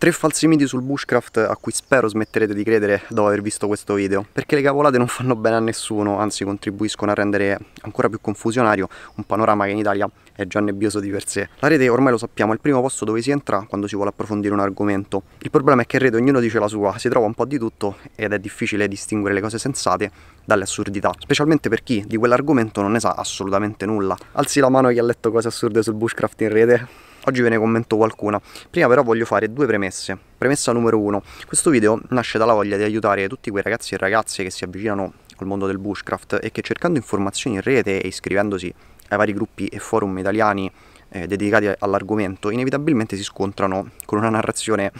Tre falsi miti sul bushcraft a cui spero smetterete di credere dopo aver visto questo video, perché le cavolate non fanno bene a nessuno, anzi contribuiscono a rendere ancora più confusionario un panorama che in Italia è già nebbioso di per sé. La rete, ormai lo sappiamo, è il primo posto dove si entra quando si vuole approfondire un argomento. Il problema è che in rete ognuno dice la sua, si trova un po' di tutto ed è difficile distinguere le cose sensate dalle assurdità, specialmente per chi di quell'argomento non ne sa assolutamente nulla. Alzi la mano chi ha letto cose assurde sul bushcraft in rete. Oggi ve ne commento qualcuna. Prima però voglio fare due premesse. Premessa numero uno. Questo video nasce dalla voglia di aiutare tutti quei ragazzi e ragazze che si avvicinano al mondo del bushcraft e che cercando informazioni in rete e iscrivendosi ai vari gruppi e forum italiani eh, dedicati all'argomento, inevitabilmente si scontrano con una narrazione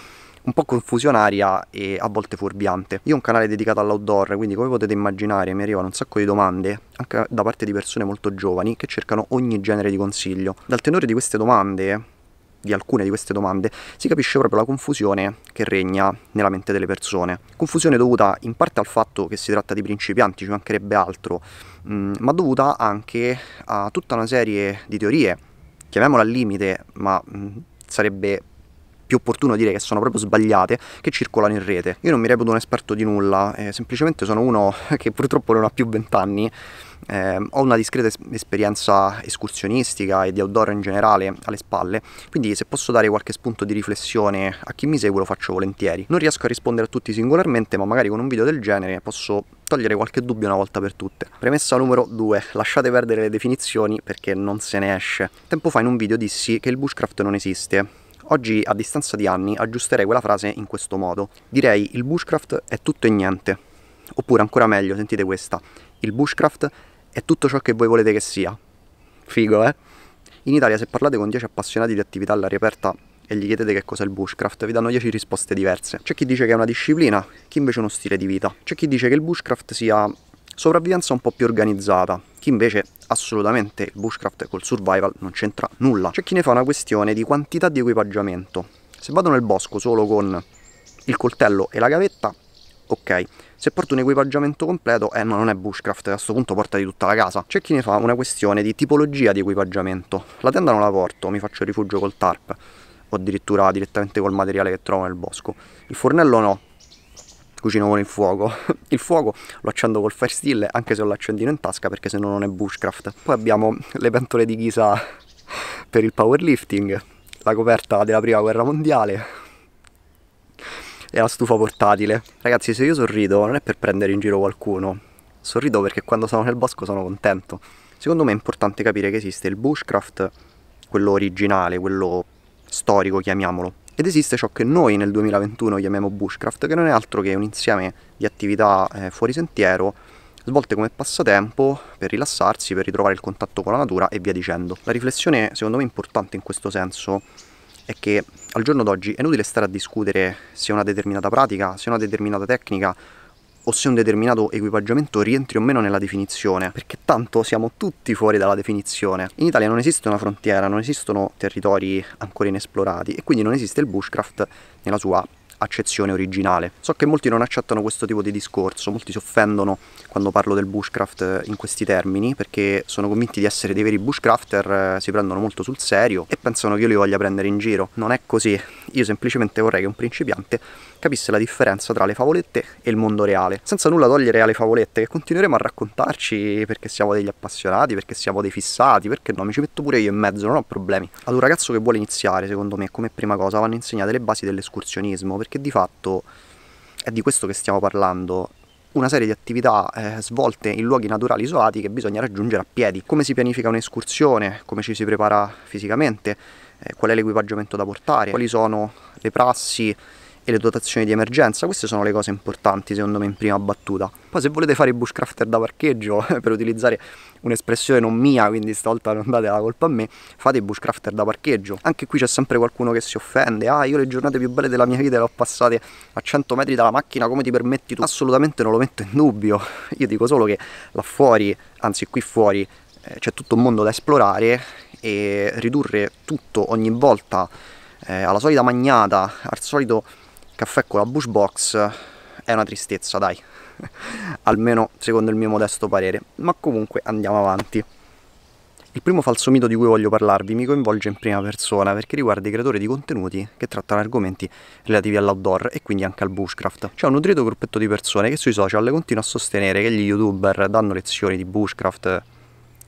un po' confusionaria e a volte fuorviante. Io ho un canale dedicato all'outdoor, quindi come potete immaginare mi arrivano un sacco di domande, anche da parte di persone molto giovani, che cercano ogni genere di consiglio. Dal tenore di queste domande di alcune di queste domande si capisce proprio la confusione che regna nella mente delle persone. Confusione dovuta in parte al fatto che si tratta di principianti, ci mancherebbe altro, mh, mm, ma dovuta anche a tutta una serie di teorie, chiamiamola al limite, ma mh, mm, sarebbe più opportuno dire che sono proprio sbagliate, che circolano in rete. Io non mi reputo un esperto di nulla, eh, semplicemente sono uno che purtroppo non ha più vent'anni. Eh, ho una discreta es- esperienza escursionistica e di outdoor in generale alle spalle, quindi se posso dare qualche spunto di riflessione a chi mi segue lo faccio volentieri. Non riesco a rispondere a tutti singolarmente, ma magari con un video del genere posso togliere qualche dubbio una volta per tutte. Premessa numero 2. Lasciate perdere le definizioni perché non se ne esce. Tempo fa in un video dissi che il bushcraft non esiste Oggi, a distanza di anni, aggiusterei quella frase in questo modo. Direi il bushcraft è tutto e niente. Oppure ancora meglio, sentite questa. Il bushcraft è tutto ciò che voi volete che sia. Figo, eh? In Italia se parlate con 10 appassionati di attività all'aria aperta e gli chiedete che cos'è il bushcraft, vi danno 10 risposte diverse. C'è chi dice che è una disciplina, chi invece è uno stile di vita. C'è chi dice che il bushcraft sia sopravvivenza un po' più organizzata, chi invece assolutamente il bushcraft col survival non c'entra nulla. C'è chi ne fa una questione di quantità di equipaggiamento. Se vado nel bosco solo con il coltello e la gavetta, ok. Se porto un equipaggiamento completo, eh no, non è bushcraft, a questo punto porta di tutta la casa. C'è chi ne fa una questione di tipologia di equipaggiamento. La tenda non la porto, mi faccio rifugio col tarp, o addirittura direttamente col materiale che trovo nel bosco. Il fornello no, cucino con il fuoco. il fuoco lo accendo col fire steel anche se ho l'accendino in tasca perché se no non è bushcraft. Poi abbiamo le pentole di ghisa per il powerlifting, la coperta della prima guerra mondiale e la stufa portatile. Ragazzi, se io sorrido non è per prendere in giro qualcuno, sorrido perché quando sono nel bosco sono contento. Secondo me è importante capire che esiste il bushcraft, quello originale, quello storico, chiamiamolo, ed esiste ciò che noi nel 2021 chiamiamo bushcraft, che non è altro che un insieme di attività eh, fuori sentiero svolte come passatempo per rilassarsi, per ritrovare il contatto con la natura e via dicendo. La riflessione secondo me importante in questo senso è che al giorno d'oggi è inutile stare a discutere se una determinata pratica, se una determinata tecnica o se un determinato equipaggiamento rientri o meno nella definizione, perché tanto siamo tutti fuori dalla definizione. In Italia non esiste una frontiera, non esistono territori ancora inesplorati e quindi non esiste il bushcraft nella sua accezione originale. So che molti non accettano questo tipo di discorso, molti si offendono quando parlo del bushcraft in questi termini perché sono convinti di essere dei veri bushcrafter, eh, si prendono molto sul serio e pensano che io li voglia prendere in giro. Non è così, io semplicemente vorrei che un principiante capisse la differenza tra le favolette e il mondo reale, senza nulla togliere alle favolette che continueremo a raccontarci perché siamo degli appassionati, perché siamo dei fissati, perché no, mi ci metto pure io in mezzo, non ho problemi. Ad un ragazzo che vuole iniziare, secondo me, come prima cosa vanno insegnate le basi dell'escursionismo, perché di fatto è di questo che stiamo parlando, una serie di attività eh, svolte in luoghi naturali isolati che bisogna raggiungere a piedi. Come si pianifica un'escursione, come ci si prepara fisicamente, eh, qual è l'equipaggiamento da portare, quali sono le prassi e le dotazioni di emergenza, queste sono le cose importanti secondo me in prima battuta. Poi se volete fare i bushcrafter da parcheggio, per utilizzare un'espressione non mia, quindi stavolta non date la colpa a me, fate i bushcrafter da parcheggio. Anche qui c'è sempre qualcuno che si offende, ah io le giornate più belle della mia vita le ho passate a 100 metri dalla macchina, come ti permetti tu? Assolutamente non lo metto in dubbio, io dico solo che là fuori, anzi qui fuori, eh, c'è tutto un mondo da esplorare e ridurre tutto ogni volta eh, alla solita magnata, al solito caffè con la bush box è una tristezza dai almeno secondo il mio modesto parere ma comunque andiamo avanti il primo falso mito di cui voglio parlarvi mi coinvolge in prima persona perché riguarda i creatori di contenuti che trattano argomenti relativi all'outdoor e quindi anche al bushcraft. C'è un nutrito gruppetto di persone che sui social continua a sostenere che gli youtuber danno lezioni di bushcraft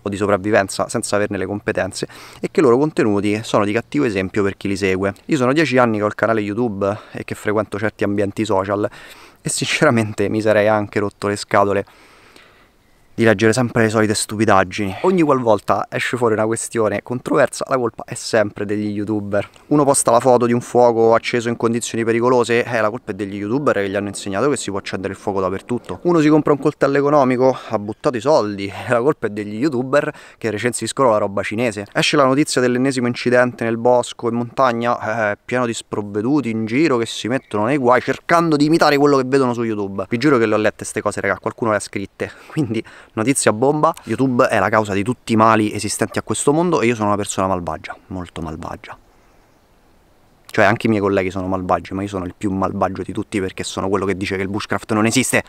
o di sopravvivenza senza averne le competenze e che i loro contenuti sono di cattivo esempio per chi li segue. Io sono dieci anni che ho il canale YouTube e che frequento certi ambienti social e sinceramente mi sarei anche rotto le scatole di leggere sempre le solite stupidaggini. Ogni qualvolta esce fuori una questione controversa, la colpa è sempre degli youtuber. Uno posta la foto di un fuoco acceso in condizioni pericolose, eh, la colpa è degli youtuber che gli hanno insegnato che si può accendere il fuoco dappertutto. Uno si compra un coltello economico, ha buttato i soldi, la colpa è degli youtuber che recensiscono la roba cinese. Esce la notizia dell'ennesimo incidente nel bosco e montagna, eh, eh, pieno di sprovveduti in giro che si mettono nei guai cercando di imitare quello che vedono su YouTube. Vi giuro che le ho lette queste cose, raga, qualcuno le ha scritte, quindi Notizia bomba, YouTube è la causa di tutti i mali esistenti a questo mondo e io sono una persona malvagia, molto malvagia. Cioè anche i miei colleghi sono malvagi, ma io sono il più malvagio di tutti perché sono quello che dice che il bushcraft non esiste.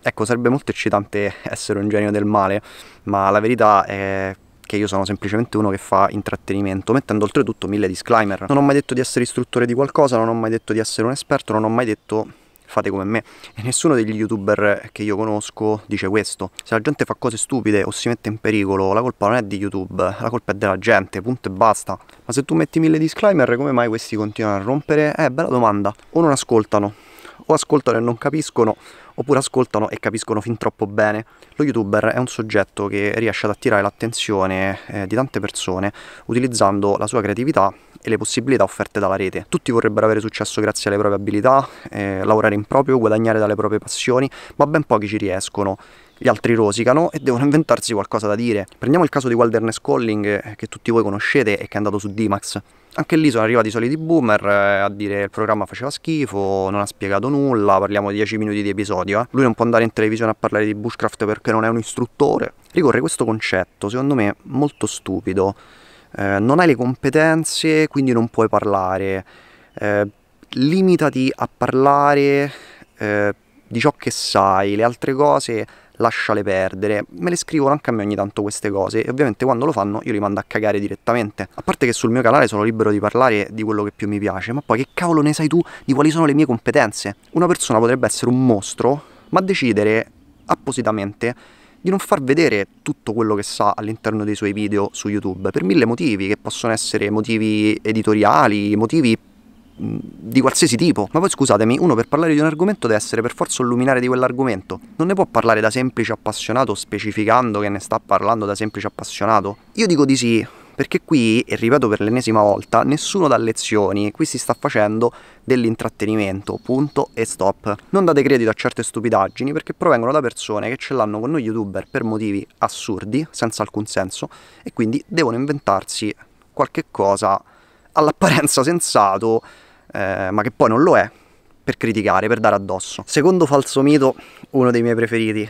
Ecco, sarebbe molto eccitante essere un genio del male, ma la verità è che io sono semplicemente uno che fa intrattenimento, mettendo oltretutto mille disclaimer. Non ho mai detto di essere istruttore di qualcosa, non ho mai detto di essere un esperto, non ho mai detto fate come me. E nessuno degli youtuber che io conosco dice questo. Se la gente fa cose stupide o si mette in pericolo, la colpa non è di YouTube, la colpa è della gente, punto e basta. Ma se tu metti mille disclaimer, come mai questi continuano a rompere? Eh, bella domanda. O non ascoltano, o ascoltano e non capiscono, oppure ascoltano e capiscono fin troppo bene. Lo youtuber è un soggetto che riesce ad attirare l'attenzione eh, di tante persone utilizzando la sua creatività e le possibilità offerte dalla rete. Tutti vorrebbero avere successo grazie alle proprie abilità, eh, lavorare in proprio, guadagnare dalle proprie passioni, ma ben pochi ci riescono gli altri rosicano e devono inventarsi qualcosa da dire. Prendiamo il caso di Wilderness Calling eh, che tutti voi conoscete e che è andato su Dimax. Anche lì sono arrivati i soliti boomer eh, a dire il programma faceva schifo, non ha spiegato nulla, parliamo di 10 minuti di episodio radio, eh? lui non può andare in televisione a parlare di bushcraft perché non è un istruttore. Ricorre questo concetto, secondo me, molto stupido. Eh, non hai le competenze, quindi non puoi parlare. Eh, limitati a parlare eh, di ciò che sai, le altre cose lasciale perdere. Me le scrivono anche a me ogni tanto queste cose e ovviamente quando lo fanno io li mando a cagare direttamente. A parte che sul mio canale sono libero di parlare di quello che più mi piace, ma poi che cavolo ne sai tu di quali sono le mie competenze? Una persona potrebbe essere un mostro, ma decidere appositamente di non far vedere tutto quello che sa all'interno dei suoi video su YouTube per mille motivi, che possono essere motivi editoriali, motivi di qualsiasi tipo. Ma poi scusatemi, uno per parlare di un argomento deve essere per forza un luminare di quell'argomento. Non ne può parlare da semplice appassionato specificando che ne sta parlando da semplice appassionato. Io dico di sì, perché qui, e ripeto per l'ennesima volta, nessuno dà lezioni, qui si sta facendo dell'intrattenimento, punto e stop. Non date credito a certe stupidaggini perché provengono da persone che ce l'hanno con noi youtuber per motivi assurdi, senza alcun senso, e quindi devono inventarsi qualche cosa all'apparenza sensato, eh, ma che poi non lo è, per criticare, per dare addosso. Secondo falso mito, uno dei miei preferiti,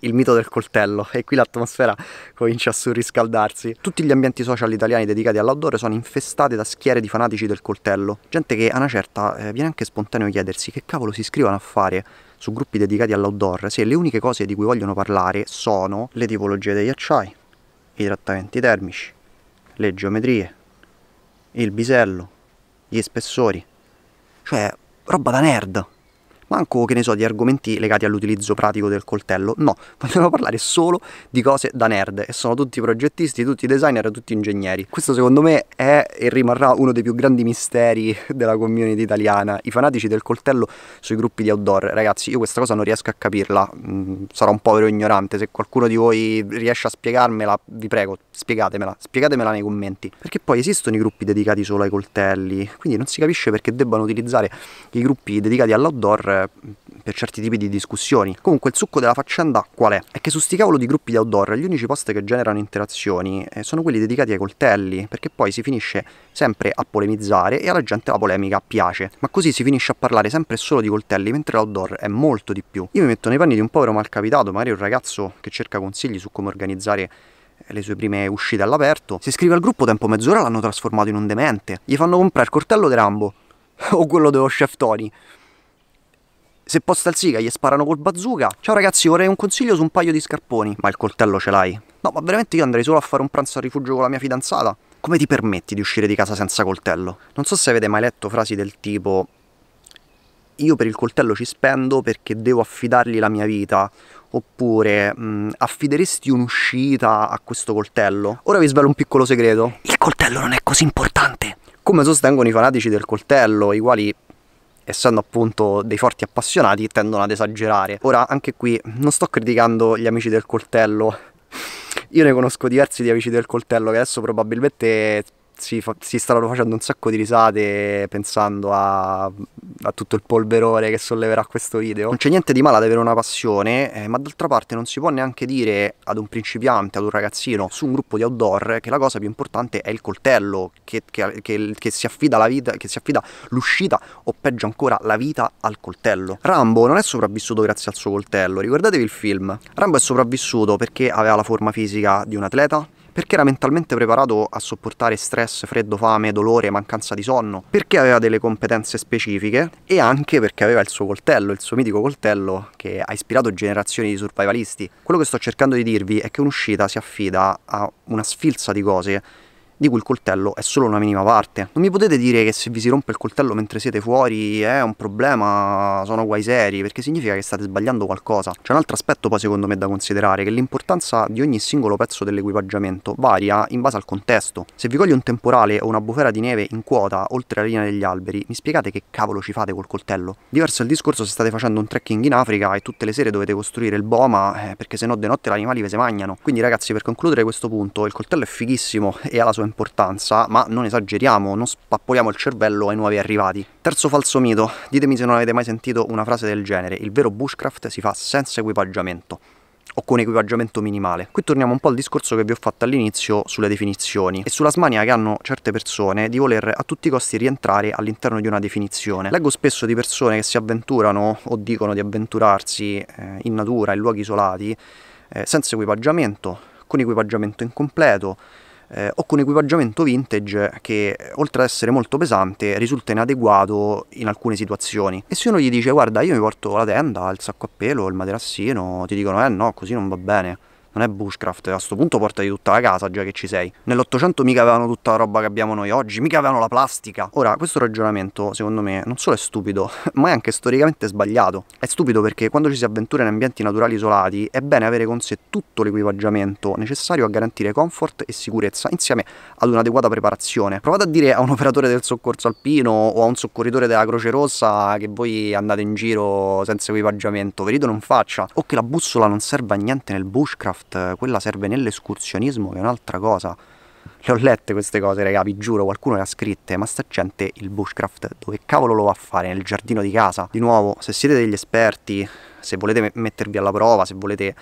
il mito del coltello e qui l'atmosfera comincia a surriscaldarsi. Tutti gli ambienti social italiani dedicati all'outdoor sono infestati da schiere di fanatici del coltello, gente che a una certa eh, viene anche spontaneo chiedersi che cavolo si scrivono a fare su gruppi dedicati all'outdoor se le uniche cose di cui vogliono parlare sono le tipologie degli acciai, i trattamenti termici, le geometrie, il bisello, gli spessori, cioè roba da nerd manco che ne so di argomenti legati all'utilizzo pratico del coltello, no, vogliono parlare solo di cose da nerd e sono tutti progettisti, tutti designer, tutti ingegneri. Questo secondo me è e rimarrà uno dei più grandi misteri della community italiana, i fanatici del coltello sui gruppi di outdoor. Ragazzi, io questa cosa non riesco a capirla, mm, sarò un povero ignorante, se qualcuno di voi riesce a spiegarmela, vi prego, spiegatemela, spiegatemela nei commenti, perché poi esistono i gruppi dedicati solo ai coltelli, quindi non si capisce perché debbano utilizzare i gruppi dedicati all'outdoor per, certi tipi di discussioni. Comunque il succo della faccenda qual è? È che su sti cavolo di gruppi di outdoor gli unici post che generano interazioni eh, sono quelli dedicati ai coltelli, perché poi si finisce sempre a polemizzare e alla gente la polemica piace. Ma così si finisce a parlare sempre solo di coltelli, mentre l'outdoor è molto di più. Io mi metto nei panni di un povero malcapitato, magari un ragazzo che cerca consigli su come organizzare eh, le sue prime uscite all'aperto. Si iscrive al gruppo, tempo mezz'ora l'hanno trasformato in un demente. Gli fanno comprare il coltello di Rambo o quello dello chef Tony. Se posta il siga gli sparano col bazooka. Ciao ragazzi, vorrei un consiglio su un paio di scarponi. Ma il coltello ce l'hai? No, ma veramente io andrei solo a fare un pranzo al rifugio con la mia fidanzata. Come ti permetti di uscire di casa senza coltello? Non so se avete mai letto frasi del tipo io per il coltello ci spendo perché devo affidargli la mia vita, oppure mh, mm, affideresti un'uscita a questo coltello? Ora vi svelo un piccolo segreto. Il coltello non è così importante. Come sostengono i fanatici del coltello, i quali essendo appunto dei forti appassionati, tendono ad esagerare. Ora, anche qui, non sto criticando gli amici del coltello, io ne conosco diversi di amici del coltello che adesso probabilmente si, fa, si stavano facendo un sacco di risate pensando a, a, tutto il polverone che solleverà questo video. Non c'è niente di male ad avere una passione, eh, ma d'altra parte non si può neanche dire ad un principiante, ad un ragazzino, su un gruppo di outdoor, che la cosa più importante è il coltello, che, che, che, che si affida la vita, che si affida l'uscita, o peggio ancora, la vita al coltello. Rambo non è sopravvissuto grazie al suo coltello, ricordatevi il film. Rambo è sopravvissuto perché aveva la forma fisica di un atleta, perché era mentalmente preparato a sopportare stress, freddo, fame, dolore, mancanza di sonno? Perché aveva delle competenze specifiche e anche perché aveva il suo coltello, il suo mitico coltello che ha ispirato generazioni di survivalisti. Quello che sto cercando di dirvi è che un'uscita si affida a una sfilza di cose di cui il coltello è solo una minima parte. Non mi potete dire che se vi si rompe il coltello mentre siete fuori è un problema, sono guai seri, perché significa che state sbagliando qualcosa. C'è un altro aspetto poi secondo me da considerare, che l'importanza di ogni singolo pezzo dell'equipaggiamento varia in base al contesto. Se vi coglie un temporale o una bufera di neve in quota oltre la linea degli alberi, mi spiegate che cavolo ci fate col coltello? Diverso è il discorso se state facendo un trekking in Africa e tutte le sere dovete costruire il boma, eh, perché se no de notte gli animali ve se mangiano. Quindi ragazzi, per concludere questo punto, il coltello è fighissimo e ha la sua importanza, ma non esageriamo, non spappoliamo il cervello ai nuovi arrivati. Terzo falso mito, ditemi se non avete mai sentito una frase del genere, il vero bushcraft si fa senza equipaggiamento o con equipaggiamento minimale. Qui torniamo un po' al discorso che vi ho fatto all'inizio sulle definizioni e sulla smania che hanno certe persone di voler a tutti i costi rientrare all'interno di una definizione. Leggo spesso di persone che si avventurano o dicono di avventurarsi eh, in natura, in luoghi isolati, eh, senza equipaggiamento, con equipaggiamento incompleto, eh, o con equipaggiamento vintage che oltre ad essere molto pesante risulta inadeguato in alcune situazioni e se uno gli dice guarda io mi porto la tenda, il sacco a pelo, il materassino ti dicono eh no così non va bene non è bushcraft, a questo punto portati tutta la casa già che ci sei. Nell'Ottocento mica avevano tutta la roba che abbiamo noi oggi, mica avevano la plastica. Ora, questo ragionamento, secondo me, non solo è stupido, ma è anche storicamente sbagliato. È stupido perché quando ci si avventura in ambienti naturali isolati, è bene avere con sé tutto l'equipaggiamento necessario a garantire comfort e sicurezza, insieme ad un'adeguata preparazione. Provate a dire a un operatore del soccorso alpino o a un soccorritore della Croce Rossa che voi andate in giro senza equipaggiamento, verito non faccia, o che la bussola non serve a niente nel bushcraft sport, quella serve nell'escursionismo che è un'altra cosa. Le ho lette queste cose, raga, vi giuro, qualcuno le ha scritte, ma sta gente il bushcraft dove cavolo lo va a fare? Nel giardino di casa? Di nuovo, se siete degli esperti, se volete mettervi alla prova, se volete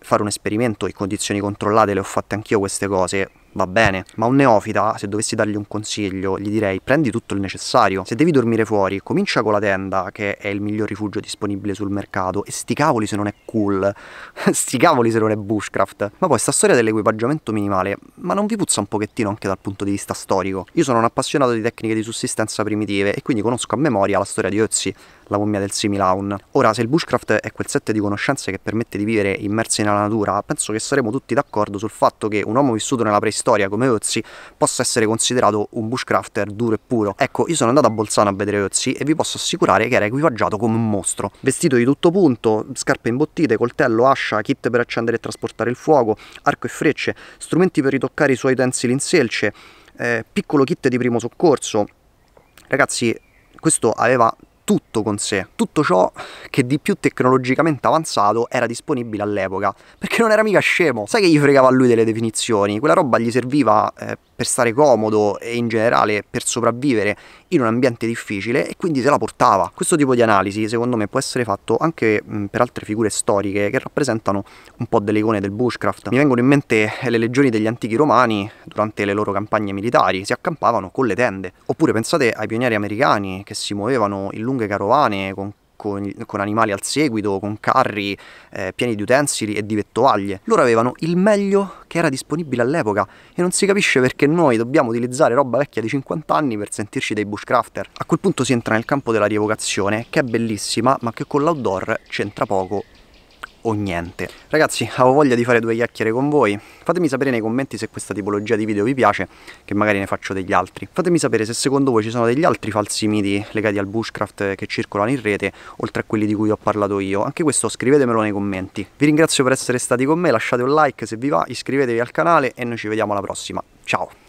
fare un esperimento in condizioni controllate, le ho fatte anch'io queste cose, va bene, ma un neofita, se dovessi dargli un consiglio, gli direi prendi tutto il necessario. Se devi dormire fuori, comincia con la tenda, che è il miglior rifugio disponibile sul mercato, e sti cavoli se non è cool, sti cavoli se non è bushcraft. Ma poi sta storia dell'equipaggiamento minimale, ma non vi puzza un pochettino anche dal punto di vista storico? Io sono un appassionato di tecniche di sussistenza primitive e quindi conosco a memoria la storia di Ozzy, la mummia del Similaun. Ora, se il bushcraft è quel set di conoscenze che permette di vivere immersi nella natura, penso che saremo tutti d'accordo sul fatto che un uomo vissuto nella preistoria storia come Ozzy possa essere considerato un bushcrafter duro e puro. Ecco, io sono andato a Bolzano a vedere Ozzy e vi posso assicurare che era equipaggiato come un mostro. Vestito di tutto punto, scarpe imbottite, coltello, ascia, kit per accendere e trasportare il fuoco, arco e frecce, strumenti per ritoccare i suoi utensili in selce, eh, piccolo kit di primo soccorso. Ragazzi, questo aveva tutto con sé, tutto ciò che di più tecnologicamente avanzato era disponibile all'epoca, perché non era mica scemo, sai che gli fregava a lui delle definizioni, quella roba gli serviva eh, per stare comodo e in generale per sopravvivere in un ambiente difficile e quindi se la portava. Questo tipo di analisi secondo me può essere fatto anche per altre figure storiche che rappresentano un po' delle icone del bushcraft. Mi vengono in mente eh, le legioni degli antichi romani durante le loro campagne militari, si accampavano con le tende. Oppure pensate ai pionieri americani che si muovevano in lunghe carovane con con, con animali al seguito, con carri eh, pieni di utensili e di vettovaglie. Loro avevano il meglio che era disponibile all'epoca e non si capisce perché noi dobbiamo utilizzare roba vecchia di 50 anni per sentirci dei bushcrafter. A quel punto si entra nel campo della rievocazione, che è bellissima, ma che con l'outdoor c'entra poco o niente. Ragazzi, avevo voglia di fare due chiacchiere con voi. Fatemi sapere nei commenti se questa tipologia di video vi piace, che magari ne faccio degli altri. Fatemi sapere se secondo voi ci sono degli altri falsi miti legati al bushcraft che circolano in rete, oltre a quelli di cui ho parlato io. Anche questo scrivetemelo nei commenti. Vi ringrazio per essere stati con me, lasciate un like se vi va, iscrivetevi al canale e noi ci vediamo alla prossima. Ciao!